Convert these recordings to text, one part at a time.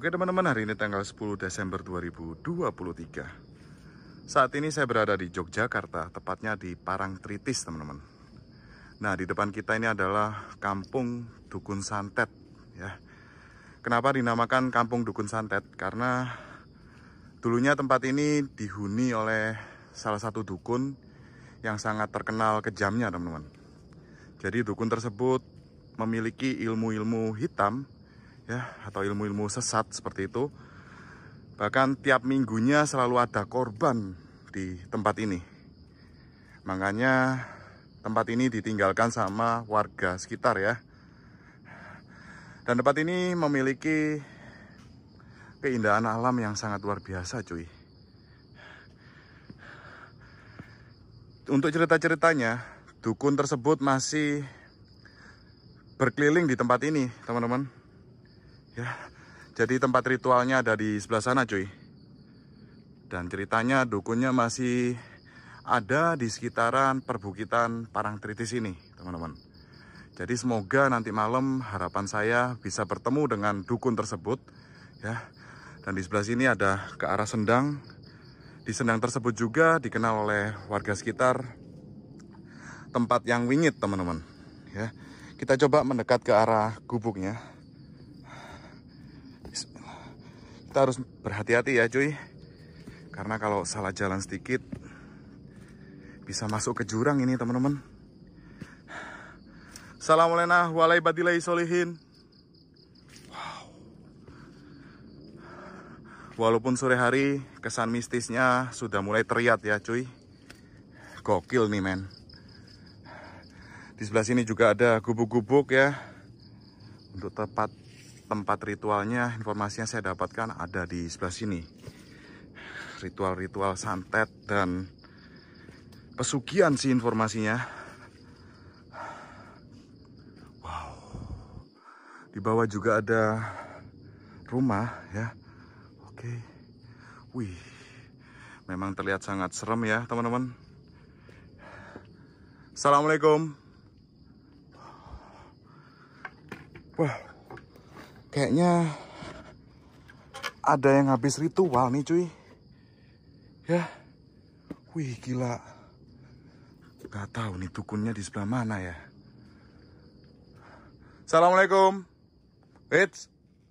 Oke teman-teman hari ini tanggal 10 Desember 2023 Saat ini saya berada di Yogyakarta Tepatnya di Parangtritis teman-teman Nah di depan kita ini adalah Kampung Dukun Santet ya. Kenapa dinamakan Kampung Dukun Santet? Karena dulunya tempat ini dihuni oleh salah satu dukun yang sangat terkenal kejamnya teman-teman Jadi dukun tersebut memiliki ilmu-ilmu hitam ya atau ilmu-ilmu sesat seperti itu. Bahkan tiap minggunya selalu ada korban di tempat ini. Makanya tempat ini ditinggalkan sama warga sekitar ya. Dan tempat ini memiliki keindahan alam yang sangat luar biasa cuy. Untuk cerita-ceritanya, dukun tersebut masih berkeliling di tempat ini, teman-teman. Ya, jadi tempat ritualnya ada di sebelah sana cuy. Dan ceritanya dukunnya masih ada di sekitaran perbukitan Parangtritis ini teman-teman. Jadi semoga nanti malam harapan saya bisa bertemu dengan dukun tersebut ya. Dan di sebelah sini ada ke arah sendang. Di sendang tersebut juga dikenal oleh warga sekitar tempat yang wingit teman-teman ya. Kita coba mendekat ke arah gubuknya. kita harus berhati-hati ya cuy karena kalau salah jalan sedikit bisa masuk ke jurang ini teman-teman Assalamualaikum warahmatullahi solihin Walaupun sore hari kesan mistisnya sudah mulai terlihat ya cuy Gokil nih men Di sebelah sini juga ada gubuk-gubuk ya Untuk tempat tempat ritualnya informasinya saya dapatkan ada di sebelah sini ritual-ritual santet dan pesugihan sih informasinya wow di bawah juga ada rumah ya oke wih memang terlihat sangat serem ya teman-teman Assalamualaikum wow Kayaknya ada yang habis ritual nih cuy. Ya. Wih gila. Gak tahu nih dukunnya di sebelah mana ya. Assalamualaikum. Wait.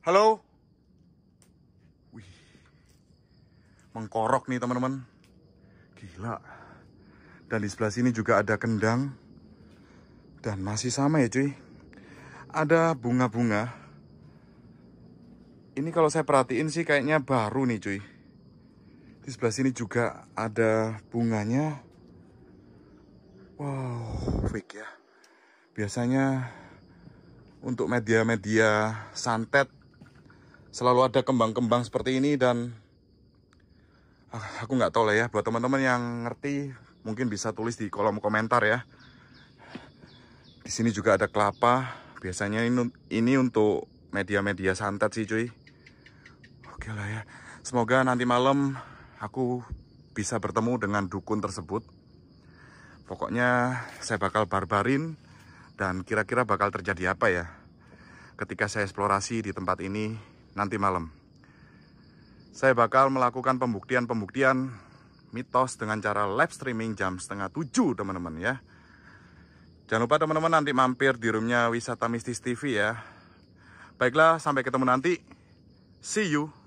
Halo. Wih. Mengkorok nih teman-teman. Gila. Dan di sebelah sini juga ada kendang. Dan masih sama ya cuy. Ada bunga-bunga ini kalau saya perhatiin sih kayaknya baru nih cuy di sebelah sini juga ada bunganya wow fake ya biasanya untuk media-media santet selalu ada kembang-kembang seperti ini dan ah, aku nggak tahu lah ya buat teman-teman yang ngerti mungkin bisa tulis di kolom komentar ya di sini juga ada kelapa biasanya ini, ini untuk media-media santet sih cuy Oke lah ya. Semoga nanti malam aku bisa bertemu dengan dukun tersebut. Pokoknya saya bakal barbarin dan kira-kira bakal terjadi apa ya ketika saya eksplorasi di tempat ini nanti malam. Saya bakal melakukan pembuktian-pembuktian mitos dengan cara live streaming jam setengah tujuh teman-teman ya. Jangan lupa teman-teman nanti mampir di roomnya Wisata Mistis TV ya. Baiklah, sampai ketemu nanti. See you.